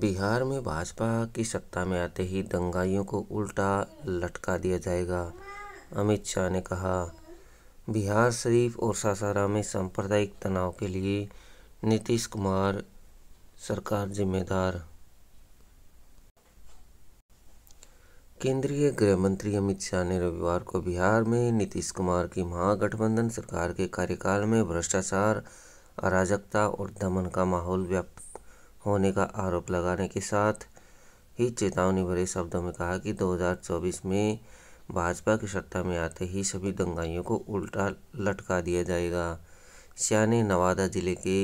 बिहार में भाजपा की सत्ता में आते ही दंगाइयों को उल्टा लटका दिया जाएगा अमित शाह ने कहा बिहार शरीफ और सासाराम में सांप्रदायिक तनाव के लिए नीतीश कुमार सरकार जिम्मेदार केंद्रीय गृह मंत्री अमित शाह ने रविवार को बिहार में नीतीश कुमार की महागठबंधन सरकार के कार्यकाल में भ्रष्टाचार अराजकता और दमन का माहौल व्याप्त होने का आरोप लगाने के साथ ही चेतावनी भरे शब्दों में कहा कि 2024 में भाजपा की सत्ता में आते ही सभी दंगाइयों को उल्टा लटका दिया जाएगा शाह ने नवादा जिले के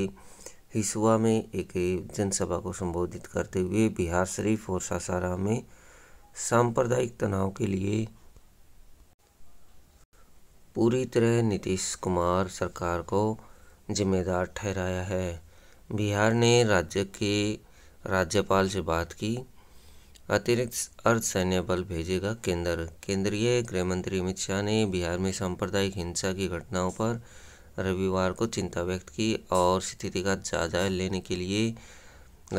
हिसुआ में एक जनसभा को संबोधित करते हुए बिहार शरीफ और सासाराम में सांप्रदायिक तनाव के लिए पूरी तरह नीतीश कुमार सरकार को जिम्मेदार ठहराया है बिहार ने राज्य के राज्यपाल से बात की अतिरिक्त अर्ध सैन्य बल भेजेगा केंद्र केंद्रीय गृह मंत्री अमित शाह ने बिहार में सांप्रदायिक हिंसा की घटनाओं पर रविवार को चिंता व्यक्त की और स्थिति का जायजा लेने के लिए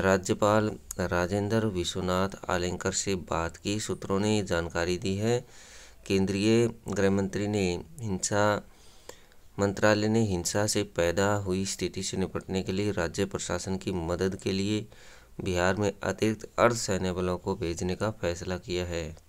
राज्यपाल राजेंद्र विश्वनाथ आलेंकर से बात की सूत्रों ने जानकारी दी है केंद्रीय गृह मंत्री ने हिंसा मंत्रालय ने हिंसा से पैदा हुई स्थिति से निपटने के लिए राज्य प्रशासन की मदद के लिए बिहार में अतिरिक्त अर्धसैन्य बलों को भेजने का फैसला किया है